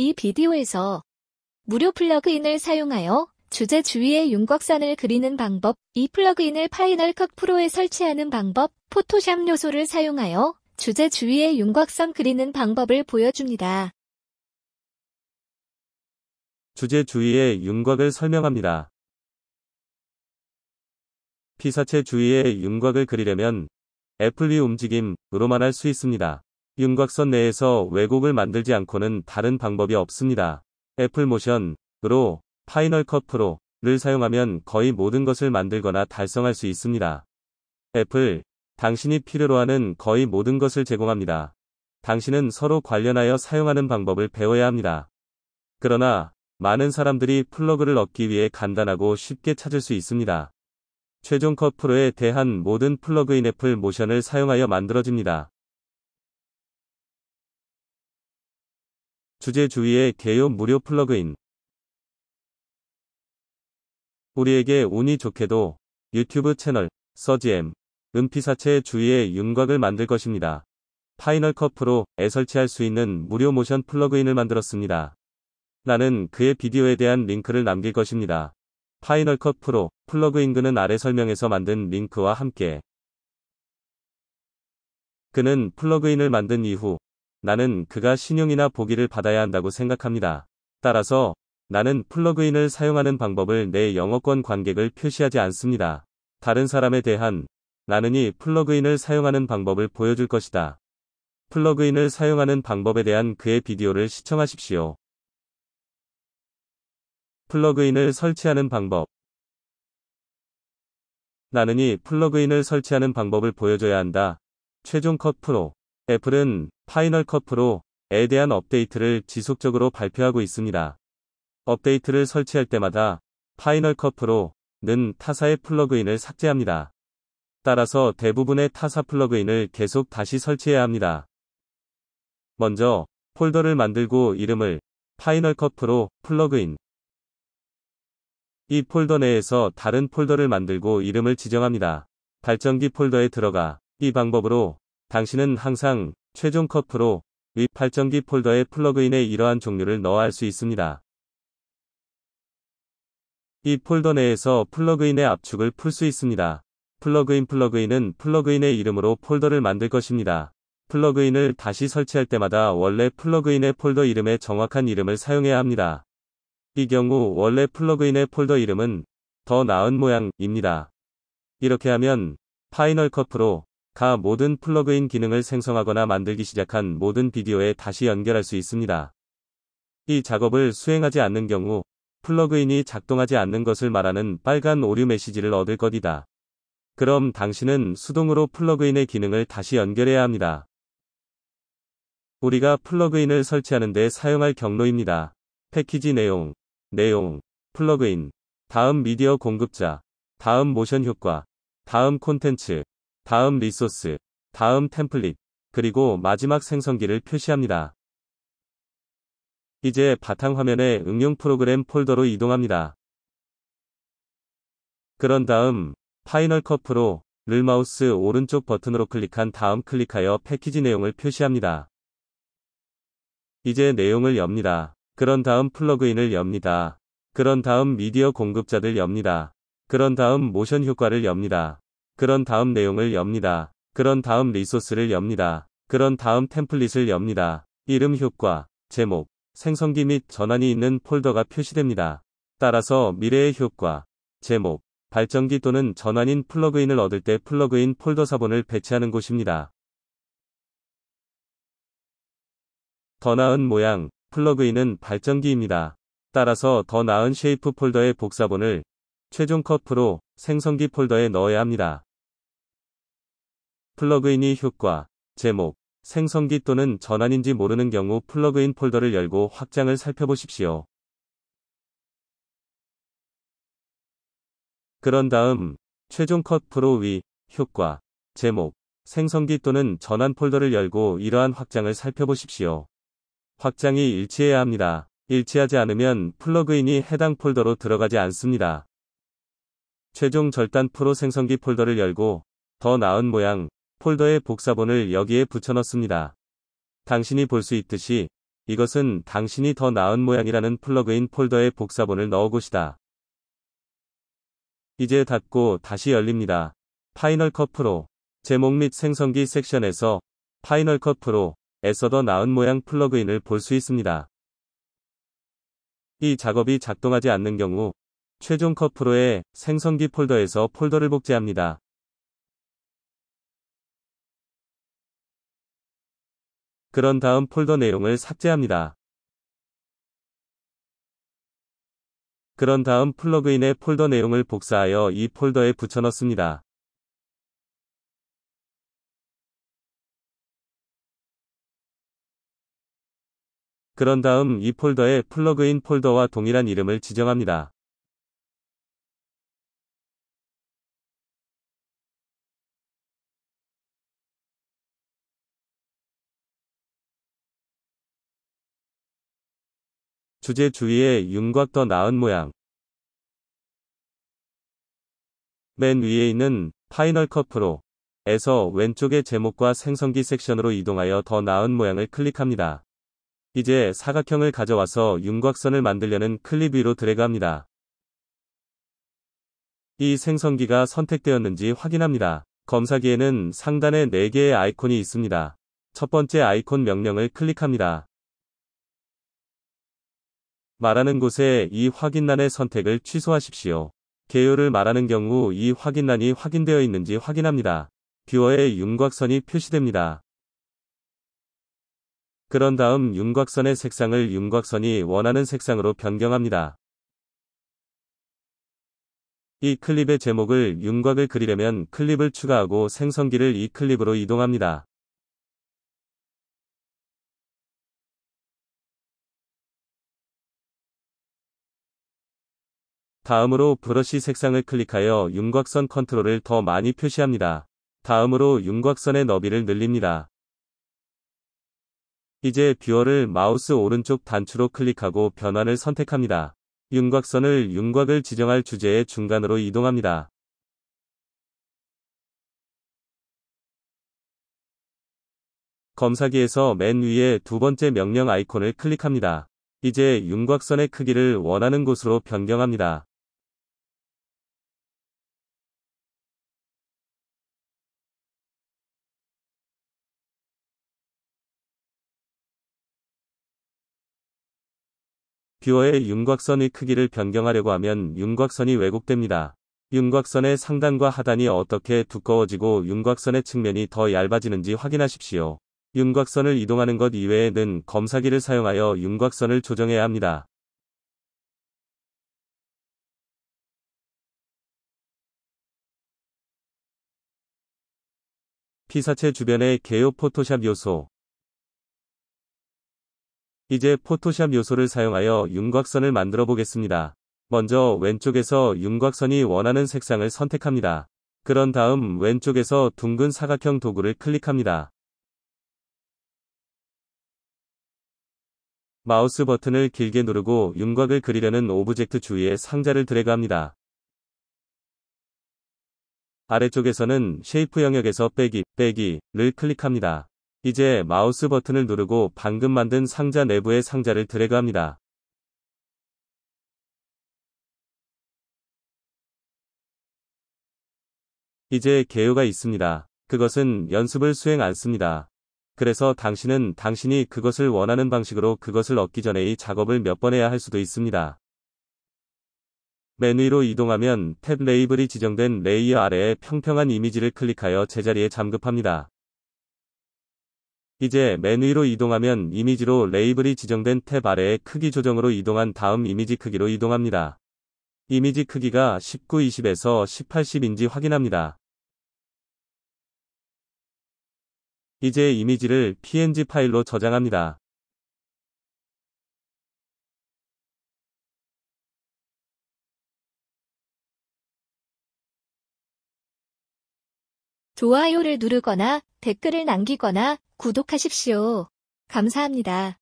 이 비디오에서 무료 플러그인을 사용하여 주제 주위에 윤곽선을 그리는 방법, 이 플러그인을 파이널 컷 프로에 설치하는 방법, 포토샵 요소를 사용하여 주제 주위에 윤곽선 그리는 방법을 보여줍니다. 주제 주위에 윤곽을 설명합니다. 피사체 주위에 윤곽을 그리려면 애플리 움직임으로만 할 수 있습니다. 윤곽선 내에서 왜곡을 만들지 않고는 다른 방법이 없습니다. 애플 모션으로 파이널 컷 프로를 사용하면 거의 모든 것을 만들거나 달성할 수 있습니다. 애플, 당신이 필요로 하는 거의 모든 것을 제공합니다. 당신은 서로 관련하여 사용하는 방법을 배워야 합니다. 그러나 많은 사람들이 플러그를 얻기 위해 간단하고 쉽게 찾을 수 있습니다. 최종 컷 프로에 대한 모든 플러그인 애플 모션을 사용하여 만들어집니다. 주제 주의의 개요 무료 플러그인 우리에게 운이 좋게도 유튜브 채널 서지엠 은피사체의 주위에 윤곽을 만들 것입니다. 파이널 컷프로 에설치할수 있는 무료 모션 플러그인을 만들었습니다. 나는 그의 비디오에 대한 링크를 남길 것입니다. 파이널 컷 프로 플러그인 그는 아래 설명에서 만든 링크와 함께 그는 플러그인을 만든 이후 나는 그가 신용이나 보기를 받아야 한다고 생각합니다. 따라서 나는 플러그인을 사용하는 방법을 내 영어권 관객을 표시하지 않습니다. 다른 사람에 대한 나는이 플러그인을 사용하는 방법을 보여줄 것이다. 플러그인을 사용하는 방법에 대한 그의 비디오를 시청하십시오. 플러그인을 설치하는 방법 나는이 플러그인을 설치하는 방법을 보여줘야 한다. 최종 컷 프로 애플은 파이널 컷프로 에 대한 업데이트를 지속적으로 발표하고 있습니다. 업데이트를 설치할 때마다 파이널 컷프로는 타사의 플러그인을 삭제합니다. 따라서 대부분의 타사 플러그인을 계속 다시 설치해야 합니다. 먼저 폴더를 만들고 이름을 파이널 컷 프로 플러그인 이 폴더 내에서 다른 폴더를 만들고 이름을 지정합니다. 발전기 폴더에 들어가 이 방법으로 당신은 항상 최종 커프로위발전기 폴더에 플러그인의 이러한 종류를 넣어 할 수 있습니다. 이 폴더 내에서 플러그인의 압축을 풀 수 있습니다. 플러그인 플러그인은 플러그인의 이름으로 폴더를 만들 것입니다. 플러그인을 다시 설치할 때마다 원래 플러그인의 폴더 이름의 정확한 이름을 사용해야 합니다. 이 경우 원래 플러그인의 폴더 이름은 더 나은 모양입니다. 이렇게 하면 파이널 커프로 가 모든 플러그인 기능을 생성하거나 만들기 시작한 모든 비디오에 다시 연결할 수 있습니다. 이 작업을 수행하지 않는 경우 플러그인이 작동하지 않는 것을 말하는 빨간 오류 메시지를 얻을 것이다. 그럼 당신은 수동으로 플러그인의 기능을 다시 연결해야 합니다. 우리가 플러그인을 설치하는 데 사용할 경로입니다. 패키지 내용, 내용, 플러그인, 다음 미디어 공급자, 다음 모션 효과, 다음 콘텐츠, 다음 리소스, 다음 템플릿, 그리고 마지막 생성기를 표시합니다. 이제 바탕화면에 응용 프로그램 폴더로 이동합니다. 그런 다음 파이널 컷 프로 를 마우스 오른쪽 버튼으로 클릭한 다음 클릭하여 패키지 내용을 표시합니다. 이제 내용을 엽니다. 그런 다음 플러그인을 엽니다. 그런 다음 미디어 공급자들 엽니다. 그런 다음 모션 효과를 엽니다. 그런 다음 내용을 엽니다. 그런 다음 리소스를 엽니다. 그런 다음 템플릿을 엽니다. 이름 효과, 제목, 생성기 및 전환이 있는 폴더가 표시됩니다. 따라서 미래의 효과, 제목, 발전기 또는 전환인 플러그인을 얻을 때 플러그인 폴더 사본을 배치하는 곳입니다. 더 나은 모양, 플러그인은 발전기입니다. 따라서 더 나은 쉐이프 폴더의 복사본을 최종 컷프로 생성기 폴더에 넣어야 합니다. 플러그인이 효과, 제목, 생성기 또는 전환인지 모르는 경우 플러그인 폴더를 열고 확장을 살펴보십시오. 그런 다음 최종 컷 프로 위 효과, 제목, 생성기 또는 전환 폴더를 열고 이러한 확장을 살펴보십시오. 확장이 일치해야 합니다. 일치하지 않으면 플러그인이 해당 폴더로 들어가지 않습니다. 최종 절단 프로 생성기 폴더를 열고 더 나은 모양 폴더의 복사본을 여기에 붙여넣습니다. 당신이 볼 수 있듯이 이것은 당신이 더 나은 모양이라는 플러그인 폴더의 복사본을 넣어 곳이다. 이제 닫고 다시 열립니다. 파이널 컷 프로 제목 및 생성기 섹션에서 파이널 컷 프로 에서 더 나은 모양 플러그인을 볼 수 있습니다. 이 작업이 작동하지 않는 경우 최종 컷 프로의 생성기 폴더에서 폴더를 복제합니다. 그런 다음 폴더 내용을 삭제합니다. 그런 다음 플러그인의 폴더 내용을 복사하여 이 폴더에 붙여넣습니다. 그런 다음 이 폴더에 플러그인 폴더와 동일한 이름을 지정합니다. 주제 주위에 윤곽 더 나은 모양. 맨 위에 있는 파이널 컷 프로 에서 왼쪽의 제목과 생성기 섹션으로 이동하여 더 나은 모양을 클릭합니다. 이제 사각형을 가져와서 윤곽선을 만들려는 클립 위로 드래그합니다. 이 생성기가 선택되었는지 확인합니다. 검사기에는 상단에 4개의 아이콘이 있습니다. 첫 번째 아이콘 명령을 클릭합니다. 말하는 곳에 이 확인란의 선택을 취소하십시오. 개요를 말하는 경우 이 확인란이 확인되어 있는지 확인합니다. 뷰어에 윤곽선이 표시됩니다. 그런 다음 윤곽선의 색상을 윤곽선이 원하는 색상으로 변경합니다. 이 클립의 제목을 윤곽을 그리려면 클립을 추가하고 생성기를 이 클립으로 이동합니다. 다음으로 브러쉬 색상을 클릭하여 윤곽선 컨트롤을 더 많이 표시합니다. 다음으로 윤곽선의 너비를 늘립니다. 이제 뷰어를 마우스 오른쪽 단추로 클릭하고 변환을 선택합니다. 윤곽선을 윤곽을 지정할 주제의 중간으로 이동합니다. 검사기에서 맨 위에 두 번째 명령 아이콘을 클릭합니다. 이제 윤곽선의 크기를 원하는 곳으로 변경합니다. 뷰어의 윤곽선의 크기를 변경하려고 하면 윤곽선이 왜곡됩니다. 윤곽선의 상단과 하단이 어떻게 두꺼워지고 윤곽선의 측면이 더 얇아지는지 확인하십시오. 윤곽선을 이동하는 것 이외에는 검사기를 사용하여 윤곽선을 조정해야 합니다. 피사체 주변의 개요 포토샵 요소 이제 포토샵 요소를 사용하여 윤곽선을 만들어 보겠습니다. 먼저 왼쪽에서 윤곽선이 원하는 색상을 선택합니다. 그런 다음 왼쪽에서 둥근 사각형 도구를 클릭합니다. 마우스 버튼을 길게 누르고 윤곽을 그리려는 오브젝트 주위에 상자를 드래그합니다. 아래쪽에서는 쉐이프 영역에서 빼기, 빼기를 클릭합니다. 이제 마우스 버튼을 누르고 방금 만든 상자 내부의 상자를 드래그합니다. 이제 개요가 있습니다. 그것은 연습을 수행 않습니다. 그래서 당신은 당신이 그것을 원하는 방식으로 그것을 얻기 전에 이 작업을 몇 번 해야 할 수도 있습니다. 맨 위로 이동하면 탭 레이블이 지정된 레이어 아래에 평평한 이미지를 클릭하여 제자리에 잠급합니다. 이제 맨 위로 이동하면 이미지로 레이블이 지정된 탭 아래의 크기 조정으로 이동한 다음 이미지 크기로 이동합니다. 이미지 크기가 1920에서 180인지 1 확인합니다. 이제 이미지를 png 파일로 저장합니다. 좋아요를 누르거나 댓글을 남기거나 구독하십시오. 감사합니다.